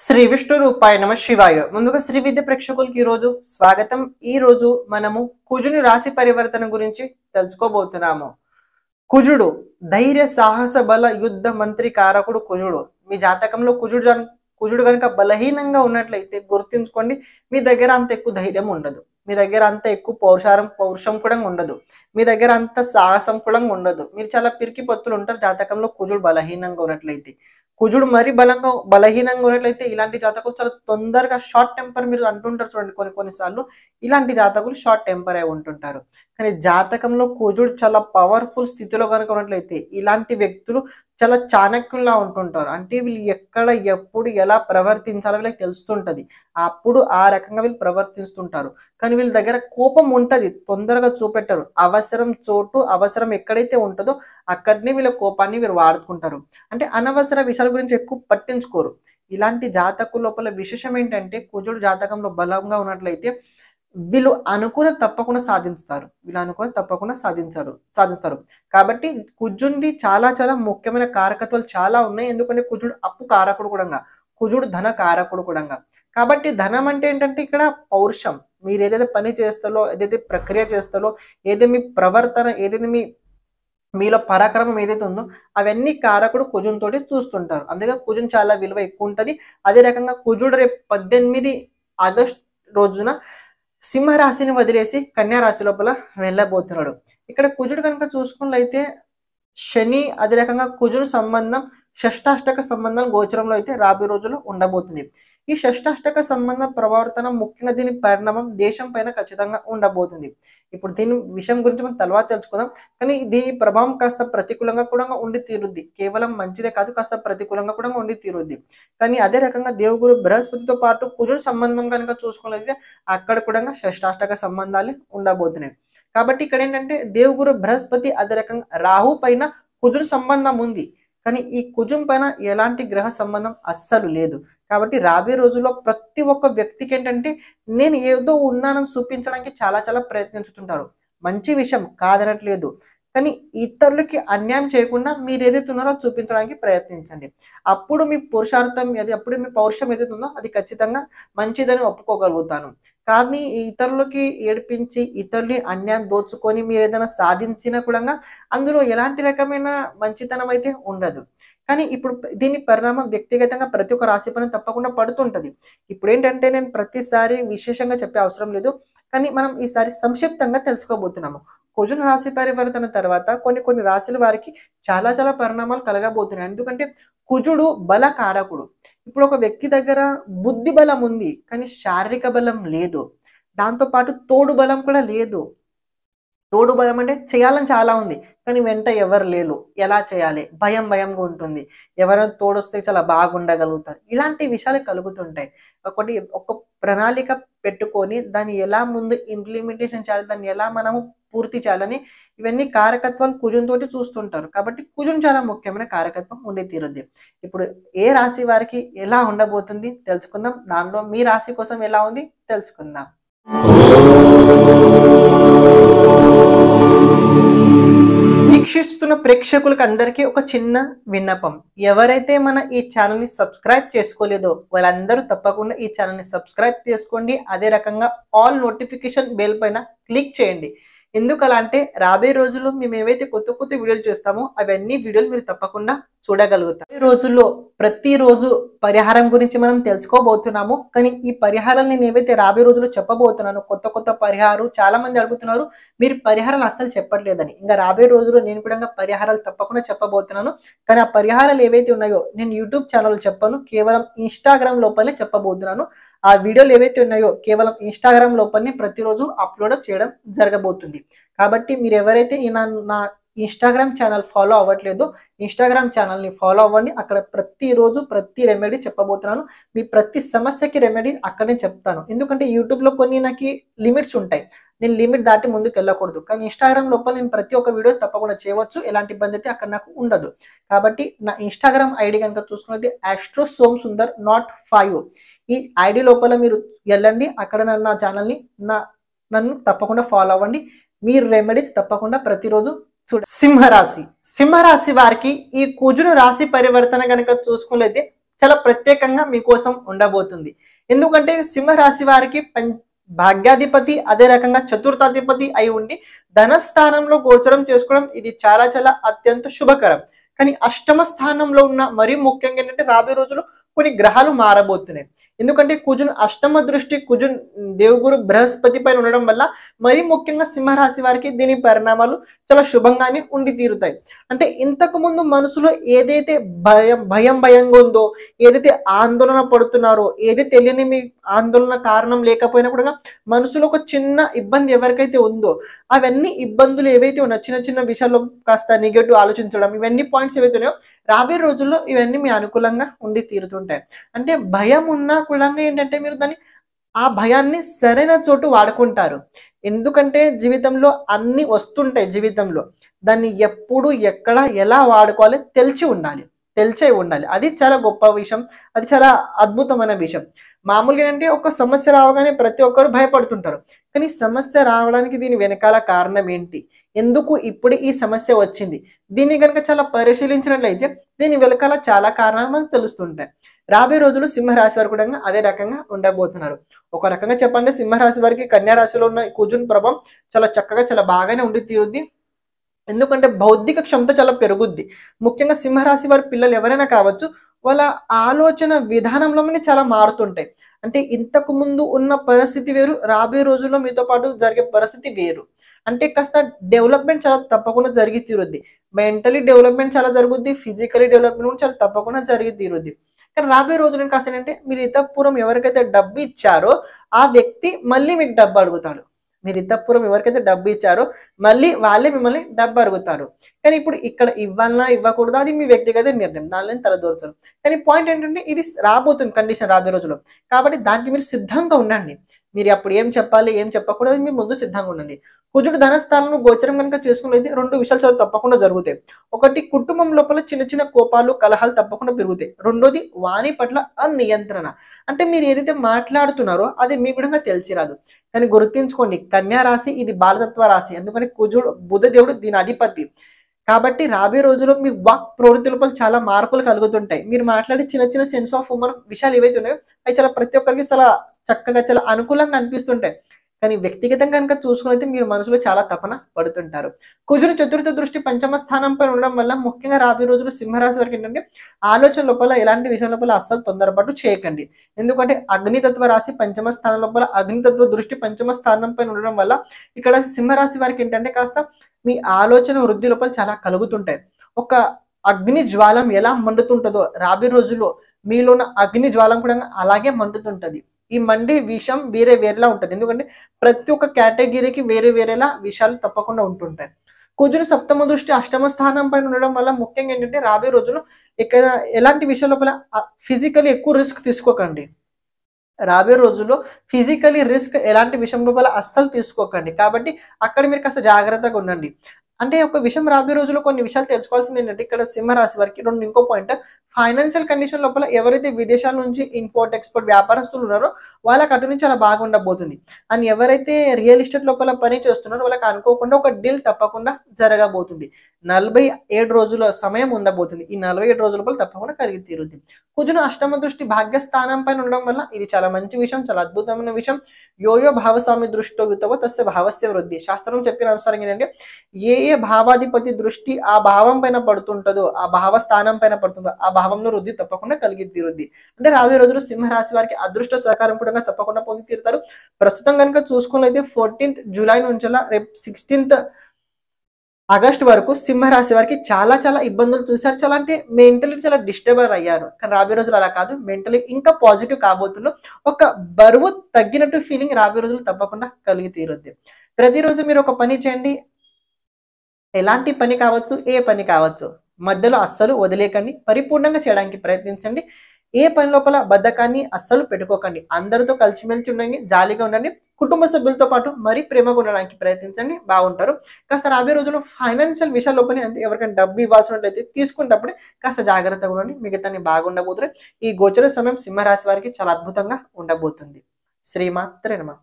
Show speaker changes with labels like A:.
A: శ్రీ విష్ణు రూపాయ నమ శివాయ ముందుగా శ్రీ విద్య ప్రేక్షకులకి ఈరోజు స్వాగతం ఈ రోజు మనము కుజుని రాశి పరివర్తన గురించి తెలుసుకోబోతున్నాము కుజుడు ధైర్య సాహస బల యుద్ధ మంత్రి కారకుడు కుజుడు మీ జాతకంలో కుజుడు కుజుడు కనుక బలహీనంగా ఉన్నట్లయితే గుర్తుంచుకోండి మీ దగ్గర అంత ఎక్కువ ధైర్యం ఉండదు మీ దగ్గర అంత ఎక్కువ పౌరుషారం పౌరుషం కూడా ఉండదు మీ దగ్గర అంత సాహసం కూడా ఉండదు మీరు చాలా పిరికి పొత్తులు ఉంటారు జాతకంలో కుజుడు బలహీనంగా ఉన్నట్లయితే కుజుడు మరి బలంగా బలహీనంగా ఉన్నట్లయితే ఇలాంటి జాతకులు చాలా తొందరగా షార్ట్ టెంపర్ మీరు అంటుంటారు చూడండి కొన్ని కొన్నిసార్లు ఇలాంటి జాతకులు షార్ట్ టెంపర్ అయి ఉంటుంటారు కానీ జాతకంలో కుజుడు చాలా పవర్ఫుల్ స్థితిలో కనుక ఉన్నట్లయితే ఇలాంటి వ్యక్తులు చాలా చాణక్యుల్లా ఉంటుంటారు అంటే వీళ్ళు ఎక్కడ ఎప్పుడు ఎలా ప్రవర్తించాలో వీళ్ళకి తెలుస్తుంటది అప్పుడు ఆ రకంగా వీళ్ళు ప్రవర్తిస్తుంటారు కానీ వీళ్ళ దగ్గర కోపం ఉంటుంది తొందరగా చూపెట్టరు అవసరం చోటు అవసరం ఎక్కడైతే ఉంటుందో అక్కడనే వీళ్ళ కోపాన్ని వీరు వాడుకుంటారు అంటే అనవసర విషయాల గురించి ఎక్కువ పట్టించుకోరు ఇలాంటి జాతకు లోపల విశేషం ఏంటంటే కుజుడు జాతకంలో బలంగా ఉన్నట్లయితే వీళ్ళు అనుకూల తప్పకుండా సాధిస్తారు వీళ్ళు అనుకూల తప్పకుండా సాధించారు సాధిస్తారు కాబట్టి కుజుడిది చాలా చాలా ముఖ్యమైన కారకత్వాలు చాలా ఉన్నాయి ఎందుకంటే కుజుడు అప్పు కారకుడు కూడా కుజుడు ధన కారకుడు కూడా కాబట్టి ధనం అంటే ఏంటంటే ఇక్కడ పౌరుషం మీరు ఏదైతే పని చేస్తారో ఏదైతే ప్రక్రియ చేస్తారో ఏదైతే మీ ప్రవర్తన ఏదైతే మీ మీలో పరాక్రమం ఏదైతే ఉందో అవన్నీ కారకుడు కుజునితోటి చూస్తుంటారు అందుకే కుజుని చాలా విలువ ఎక్కువ ఉంటుంది అదే రకంగా కుజుడు రేపు పద్దెనిమిది ఆగస్ట్ రోజున సింహరాశిని వదిలేసి కన్యారాశి లోపల వెళ్ళబోతున్నాడు ఇక్కడ కుజుడు కనుక చూసుకున్నట్లయితే శని అదే రకంగా కుజుడు సంబంధం షష్టాష్టక సంబంధం గోచరంలో అయితే రాబోయే రోజుల్లో ఉండబోతుంది ఈ షష్టాష్టక సంబంధ ప్రవర్తన ముఖ్యంగా దీని పరిణామం దేశం పైన ఖచ్చితంగా ఉండబోతుంది ఇప్పుడు దీని విషయం గురించి మనం తర్వాత తెలుసుకుందాం కానీ దీని ప్రభావం కాస్త ప్రతికూలంగా కూడా ఉండి తీరుద్ది కేవలం మంచిదే కాదు కాస్త ప్రతికూలంగా కూడా ఉండి తీరుద్ది కానీ అదే రకంగా దేవుగురు బృహస్పతితో పాటు కుజుడు సంబంధం కనుక చూసుకున్నట్లయితే అక్కడ కూడా షష్టాష్టక సంబంధాలు ఉండబోతున్నాయి కాబట్టి ఇక్కడ ఏంటంటే దేవుగురు బృహస్పతి అదే రకంగా రాహు పైన కుజుడు సంబంధం ఉంది కానీ ఈ కుజం పైన ఎలాంటి గ్రహ సంబంధం అస్సలు లేదు కాబట్టి రాబోయే రోజుల్లో ప్రతి ఒక్క వ్యక్తికి ఏంటంటే నేను ఏదో ఉన్నానని చూపించడానికి చాలా చాలా ప్రయత్నించుతుంటారు మంచి విషయం కాదనట్లేదు కానీ ఇతరులకి అన్యాయం చేయకుండా మీరు ఏదైతే ఉన్నారో చూపించడానికి ప్రయత్నించండి అప్పుడు మీ పురుషార్థం అది అప్పుడు మీ పౌరుషం ఏదైతే ఉందో అది ఖచ్చితంగా మంచిదని ఒప్పుకోగలుగుతాను కానీ ఇతరులకి ఏడిపించి ఇతరుల్ని అన్యాయం దోచుకొని మీరు ఏదైనా సాధించినా కూడా అందులో ఎలాంటి రకమైన మంచితనం అయితే ఉండదు కానీ ఇప్పుడు దీని పరిణామం వ్యక్తిగతంగా ప్రతి ఒక్క రాశి పని తప్పకుండా పడుతుంటుంది ఇప్పుడు ఏంటంటే నేను ప్రతిసారి విశేషంగా చెప్పే అవసరం లేదు కానీ మనం ఈసారి సంక్షిప్తంగా తెలుసుకోబోతున్నాము కుజున రాశి పరివర్తన తర్వాత కొన్ని కొన్ని రాశుల వారికి చాలా చాలా పరిణామాలు కలగబోతున్నాయి ఎందుకంటే కుజుడు బల కారకుడు ఇప్పుడు ఒక వ్యక్తి దగ్గర బుద్ధి బలం ఉంది కానీ శారీరక బలం లేదు దాంతోపాటు తోడు బలం కూడా లేదు తోడు బలం అంటే చేయాలని చాలా ఉంది కానీ వెంట ఎవరు లేరు ఎలా చేయాలి భయం భయంగా ఉంటుంది ఎవరైనా తోడొస్తే చాలా బాగుండగలుగుతారు ఇలాంటి విషయాలు కలుగుతుంటాయి ఒకటి ఒక ప్రణాళిక పెట్టుకొని దాన్ని ఎలా ముందు ఇంప్లిమెంటేషన్ చేయాలి దాన్ని ఎలా మనము పూర్తి చేయాలని ఇవన్నీ కారకత్వాలు తోటి చూస్తుంటారు కాబట్టి కుజం చాలా ముఖ్యమైన కారకత్వం ఉండే తీరుద్ది ఇప్పుడు ఏ రాశి వారికి ఎలా ఉండబోతుంది తెలుసుకుందాం దానిలో మీ రాశి కోసం ఎలా ఉంది తెలుసుకుందాం వీక్షిస్తున్న ప్రేక్షకులకు అందరికీ ఒక చిన్న విన్నపం ఎవరైతే మన ఈ ఛానల్ని సబ్స్క్రైబ్ చేసుకోలేదో వాళ్ళందరూ తప్పకుండా ఈ ఛానల్ని సబ్స్క్రైబ్ చేసుకోండి అదే రకంగా ఆల్ నోటిఫికేషన్ బెల్ పైన క్లిక్ చేయండి ఎందుకు అలా అంటే రాబోయే రోజుల్లో మేము ఏవైతే కొత్త కొత్త వీడియోలు చేస్తామో అవన్నీ వీడియోలు మీరు తప్పకుండా చూడగలుగుతాం ఈ రోజుల్లో ప్రతిరోజు పరిహారం గురించి మనం తెలుసుకోబోతున్నాము కానీ ఈ పరిహారాలు నేను ఏవైతే రాబోయే రోజుల్లో చెప్పబోతున్నాను కొత్త కొత్త పరిహారం చాలా మంది అడుగుతున్నారు మీరు పరిహారాలు అస్సలు చెప్పట్లేదని ఇంకా రాబోయే రోజుల్లో నేను కూడా పరిహారాలు తప్పకుండా చెప్పబోతున్నాను కానీ ఆ పరిహారాలు ఏవైతే ఉన్నాయో నేను యూట్యూబ్ ఛానల్ చెప్పాను కేవలం ఇన్స్టాగ్రామ్ లోపలే చెప్పబోతున్నాను ఆ వీడియోలు ఏవైతే ఉన్నాయో కేవలం ఇన్స్టాగ్రామ్ లోపలనే ప్రతిరోజు అప్లోడ్ చేయడం జరగబోతుంది కాబట్టి మీరు ఎవరైతే నా ఇన్స్టాగ్రామ్ ఛానల్ ఫాలో అవ్వట్లేదు ఇన్స్టాగ్రామ్ ఛానల్ని ఫాలో అవ్వండి అక్కడ ప్రతిరోజు ప్రతి రెమెడీ చెప్పబోతున్నాను మీ ప్రతి సమస్యకి రెమెడీ అక్కడనే చెప్తాను ఎందుకంటే యూట్యూబ్లో కొన్ని నాకు లిమిట్స్ ఉంటాయి నేను లిమిట్ దాటి ముందుకు వెళ్ళకూడదు కానీ ఇన్స్టాగ్రామ్ లోపల నేను ప్రతి ఒక్క వీడియో తప్పకుండా చేయవచ్చు ఎలాంటి ఇబ్బంది అయితే అక్కడ నాకు ఉండదు కాబట్టి నా ఇన్స్టాగ్రామ్ ఐడి కనుక చూసుకున్నది astro Som Sundar nought five ఈ ఐడి లోపల మీరు వెళ్ళండి అక్కడ నా ఛానల్ని నా నన్ను తప్పకుండా ఫాలో అవ్వండి మీ రెమెడీస్ తప్పకుండా ప్రతిరోజు చూడ సింహరాశి సింహరాశి వారికి ఈ కుజును రాశి పరివర్తన కనుక చూసుకోలేదే చాలా ప్రత్యేకంగా మీకోసం ఉండబోతుంది ఎందుకంటే సింహరాశి వారికి భాగ్యాధిపతి అదే రకంగా చతుర్థాధిపతి అయి ఉండి ధనస్థానంలో గోచరం చేసుకోవడం ఇది చాలా చాలా అత్యంత శుభకరం కానీ అష్టమ స్థానంలో ఉన్న మరీ ముఖ్యంగా ఏంటంటే రాబోయే రోజులు కొన్ని గ్రహాలు మారబోతున్నాయి ఎందుకంటే కుజున్ అష్టమ దృష్టి కుజున్ దేవుగురు బృహస్పతి పైన ఉండడం వల్ల మరీ ముఖ్యంగా సింహరాశి వారికి దీని పరిణామాలు చాలా శుభంగానే ఉండి తీరుతాయి అంటే ఇంతకు ముందు మనసులో ఏదైతే భయం భయం భయంగా ఉందో ఏదైతే ఆందోళన పడుతున్నారో ఏది తెలియని మీ ఆందోళన కారణం లేకపోయినా కూడా మనసులో ఒక చిన్న ఇబ్బంది ఎవరికైతే ఉందో అవన్నీ ఇబ్బందులు ఏవైతే ఉన్నాయో చిన్న చిన్న విషయాల్లో కాస్త నెగటివ్ ఆలోచించడం ఇవన్నీ పాయింట్స్ ఏవైతే ఉన్నాయో రాబోయే రోజుల్లో ఇవన్నీ మీ అనుకూలంగా ఉండి తీరుతుంటాయి అంటే భయం ఉన్నా కూడా ఏంటంటే మీరు దాన్ని ఆ భయాన్ని సరైన చోటు వాడుకుంటారు ఎందుకంటే జీవితంలో అన్ని వస్తుంటాయి జీవితంలో దాన్ని ఎప్పుడు ఎక్కడ ఎలా వాడుకోవాలి తెలిసి ఉండాలి తెలిసే ఉండాలి అది చాలా గొప్ప విషయం అది చాలా అద్భుతమైన విషయం మామూలుగా ఏంటంటే ఒక సమస్య రావగానే ప్రతి ఒక్కరు భయపడుతుంటారు కానీ సమస్య రావడానికి దీని వెనకాల కారణం ఏంటి ఎందుకు ఇప్పుడు ఈ సమస్య వచ్చింది దీన్ని కనుక చాలా పరిశీలించినట్లయితే దీని వెనకాల చాలా కారణాలు మనకు తెలుస్తుంటాయి రాబోయే రోజులు సింహరాశి వారు కూడా అదే రకంగా ఉండబోతున్నారు ఒక రకంగా చెప్పండి సింహరాశి వారికి కన్యా రాశిలో ఉన్న కుజున్ ప్రభావం చాలా చక్కగా చాలా బాగానే ఉండి తీరుద్ది ఎందుకంటే బౌద్ధిక క్షమత చాలా పెరుగుద్ది ముఖ్యంగా సింహరాశి వారి పిల్లలు ఎవరైనా కావచ్చు వాళ్ళ ఆలోచన విధానంలో విధానంలోనే చాలా మారుతుంటాయి అంటే ఇంతకు ముందు ఉన్న పరిస్థితి వేరు రాబోయే రోజుల్లో మీతో పాటు జరిగే పరిస్థితి వేరు అంటే కాస్త డెవలప్మెంట్ చాలా తప్పకుండా జరిగి తీరుద్ది మెంటలీ డెవలప్మెంట్ చాలా జరుగుద్ది ఫిజికలీ డెవలప్మెంట్ కూడా చాలా తప్పకుండా జరిగి తీరుద్ది కానీ రాబోయే రోజులు కాస్త ఏంటంటే మీరు ఇతపూర్వం ఎవరికైతే డబ్బు ఇచ్చారో ఆ వ్యక్తి మళ్ళీ మీకు డబ్బు అడుగుతాడు మీరు ఇంతపూర్వం ఎవరికైతే డబ్బు ఇచ్చారో మళ్ళీ వాళ్ళే మిమ్మల్ని డబ్బు అడుగుతారు కానీ ఇప్పుడు ఇక్కడ ఇవ్వాలన్నా ఇవ్వకూడదు అది మీ వ్యక్తిగత నిర్ణయం దానిని తలదోర్చరు కానీ పాయింట్ ఏంటంటే ఇది రాబోతుంది కండిషన్ రాబోయే రోజులో కాబట్టి దానికి మీరు సిద్ధంగా ఉండండి మీరు అప్పుడు ఏం చెప్పాలి ఏం చెప్పకూడదు మీ ముందు సిద్ధంగా ఉండండి కుజుడు ధనస్థానం గోచరం కనుక చేసుకునేది రెండు విషయాలు చాలా తప్పకుండా జరుగుతాయి ఒకటి కుటుంబం లోపల చిన్న చిన్న కోపాలు కలహాలు తప్పకుండా పెరుగుతాయి రెండోది వాణి పట్ల అనియంత్రణ అంటే మీరు ఏదైతే మాట్లాడుతున్నారో అది మీ విధంగా తెలిసిరాదు కానీ గుర్తించుకోండి కన్యా రాశి ఇది బాలతత్వ రాశి ఎందుకని కుజుడు బుధదేవుడు దీని అధిపతి కాబట్టి రాబోయే రోజుల్లో మీ వాక్ ప్రవృత్తులపై చాలా మార్పులు కలుగుతుంటాయి మీరు మాట్లాడే చిన్న చిన్న సెన్స్ ఆఫ్ హ్యూమర్ విషయాలు ఏవైతే ఉన్నాయో అవి చాలా ప్రతి ఒక్కరికి చాలా చక్కగా చాలా అనుకూలంగా అనిపిస్తుంటాయి కానీ వ్యక్తిగతంగా కనుక చూసుకునైతే మీరు మనసులో చాలా తపన పడుతుంటారు కుజుని చతుర్థ దృష్టి పంచమ స్థానంపై ఉండడం వల్ల ముఖ్యంగా రాబోయే రోజులు సింహరాశి వరకు ఏంటంటే ఆలోచన లోపల ఎలాంటి విషయం లోపల అస్సలు తొందరపాటు చేయకండి ఎందుకంటే అగ్నితత్వ రాశి పంచమ స్థానం లోపల అగ్నితత్వ దృష్టి పంచమ స్థానంపై ఉండడం వల్ల ఇక్కడ సింహరాశి వారికి ఏంటంటే కాస్త మీ ఆలోచన వృద్ధి లోపల చాలా కలుగుతుంటాయి ఒక అగ్ని జ్వాలం ఎలా మండుతుంటుందో రాబోయే రోజుల్లో ఉన్న అగ్ని జ్వాలం కూడా అలాగే మండుతుంటది ఈ మండి విషం వేరే వేరేలా ఉంటుంది ఎందుకంటే ప్రతి ఒక్క కేటగిరీకి వేరే వేరేలా విషయాలు తప్పకుండా ఉంటుంటాయి కుజుని సప్తమ దృష్టి అష్టమ స్థానం పైన ఉండడం వల్ల ముఖ్యంగా ఏంటంటే రాబోయే రోజును ఇక్కడ ఎలాంటి విషయాల లోపల ఫిజికలీ ఎక్కువ రిస్క్ తీసుకోకండి రాబోయే రోజుల్లో ఫిజికలీ రిస్క్ ఎలాంటి విషయం అస్సలు తీసుకోకండి కాబట్టి అక్కడ మీరు కాస్త జాగ్రత్తగా ఉండండి అంటే ఒక విషయం రాబోయే రోజుల్లో కొన్ని విషయాలు తెలుసుకోవాల్సింది ఏంటంటే ఇక్కడ సింహరాశి వారికి రెండు ఇంకో పాయింట్ ఫైనాన్షియల్ కండిషన్ లోపల ఎవరైతే విదేశాల నుంచి ఇంపోర్ట్ ఎక్స్పోర్ట్ వ్యాపారస్తులు ఉన్నారో వాళ్ళకి అటు నుంచి అలా బాగుండబోతుంది అండ్ ఎవరైతే రియల్ ఎస్టేట్ లోపల పని చేస్తున్నారో వాళ్ళకి అనుకోకుండా ఒక డీల్ తప్పకుండా జరగబోతుంది నలభై ఏడు రోజుల సమయం ఉండబోతుంది ఈ నలభై ఏడు రోజుల లోపల తప్పకుండా కలిగి తీరుతుంది కుజును అష్టమ దృష్టి భాగ్యస్థానం పైన ఉండడం వల్ల ఇది చాలా మంచి విషయం చాలా అద్భుతమైన విషయం యోయో భావస్వామి దృష్టితో యుతవ తస్య భావస్య వృద్ధి శాస్త్రం చెప్పిన అనుసారం ఏంటంటే ఏ ఏ భావాధిపతి దృష్టి ఆ భావం పైన పడుతుంటుందో ఆ భావ స్థానం పైన పడుతుందో ఆ భావంలో వృద్ధి తప్పకుండా కలిగి తీరుద్ది అంటే రాబోయే రోజులు సింహరాశి వారికి అదృష్ట సహకారం కూడా తప్పకుండా పొంది తీరుతారు ప్రస్తుతం కనుక చూసుకున్నైతే ఫోర్టీన్త్ జూలై నుంచి రేపు సిక్స్టీన్త్ ఆగస్ట్ వరకు సింహరాశి వారికి చాలా చాలా ఇబ్బందులు చూశారు చాలా అంటే మెంటలీ చాలా డిస్టర్బర్ అయ్యారు కానీ రాబోయే రోజులు అలా కాదు మెంటలీ ఇంకా పాజిటివ్ కాబోతున్న ఒక బరువు తగ్గినట్టు ఫీలింగ్ రాబోయే రోజులు తప్పకుండా కలిగి తీరుద్ది ప్రతిరోజు మీరు ఒక పని చేయండి ఎలాంటి పని కావచ్చు ఏ పని కావచ్చు మధ్యలో అస్సలు వదిలేకండి పరిపూర్ణంగా చేయడానికి ప్రయత్నించండి ఏ పని లోపల బద్ధకాన్ని అస్సలు పెట్టుకోకండి అందరితో కలిసిమెలిసి ఉండండి జాలీగా ఉండండి కుటుంబ సభ్యులతో పాటు మరీ ప్రేమగా ఉండడానికి ప్రయత్నించండి బాగుంటారు కాస్త రాబోయే రోజుల్లో ఫైనాన్షియల్ విషయాల లోపల ఎవరికైనా డబ్బు ఇవ్వాల్సినట్లయితే తీసుకున్నప్పుడే కాస్త జాగ్రత్తగా ఉండండి మిగతాన్ని బాగుండబోతున్నారు ఈ గోచర సమయం సింహరాశి వారికి చాలా అద్భుతంగా ఉండబోతుంది శ్రీమాత్రేనమా